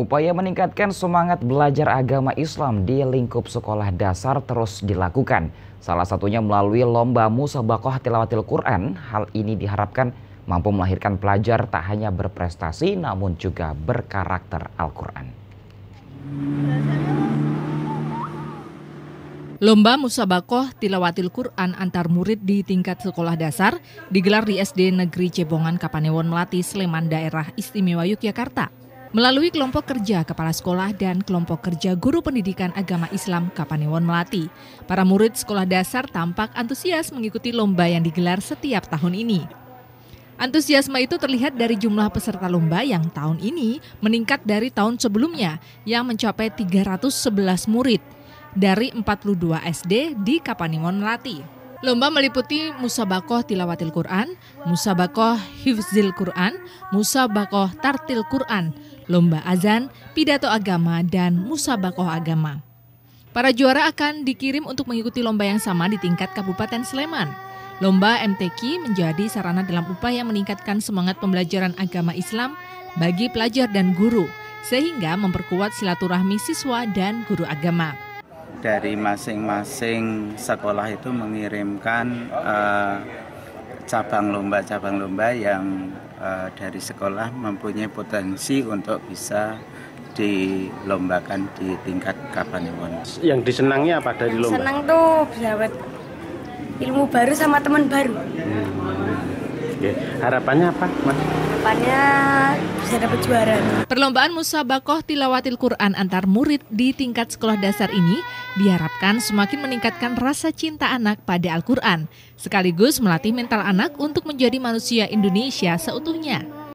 Upaya meningkatkan semangat belajar agama Islam di lingkup sekolah dasar terus dilakukan. Salah satunya melalui lomba musabakoh tilawatil Quran. Hal ini diharapkan mampu melahirkan pelajar tak hanya berprestasi namun juga berkarakter Al-Quran. Lomba Musabakoh Tilawatil Quran antar murid di tingkat sekolah dasar digelar di SD Negeri Cebongan Kapanewon Melati, Sleman, Daerah Istimewa Yogyakarta Melalui kelompok kerja kepala sekolah dan kelompok kerja guru pendidikan agama Islam Kapanewon Melati, para murid sekolah dasar tampak antusias mengikuti lomba yang digelar setiap tahun ini. Antusiasme itu terlihat dari jumlah peserta lomba yang tahun ini meningkat dari tahun sebelumnya yang mencapai 311 murid dari 42 SD di Kapanewon Melati. Lomba meliputi Musabakoh Tilawatil Quran, Musabakoh Hifzil Quran, Musabakoh Tartil Quran, lomba azan, pidato agama, dan musabakoh agama. Para juara akan dikirim untuk mengikuti lomba yang sama di tingkat Kabupaten Sleman. Lomba MTQ menjadi sarana dalam upaya meningkatkan semangat pembelajaran agama Islam bagi pelajar dan guru, sehingga memperkuat silaturahmi siswa dan guru agama. Dari masing-masing sekolah itu mengirimkan uh, cabang lomba cabang lomba yang uh, dari sekolah mempunyai potensi untuk bisa dilombakan di tingkat Kapanewon. Yang disenangnya apa dari lomba? Senang tuh bisa ilmu baru sama teman baru. Hmm. Okay. Harapannya apa, Mas? Harapannya bisa dapat juara. Perlombaan musabakoh tilawatil Quran antar murid di tingkat sekolah dasar ini diharapkan semakin meningkatkan rasa cinta anak pada Al-Quran, sekaligus melatih mental anak untuk menjadi manusia Indonesia seutuhnya.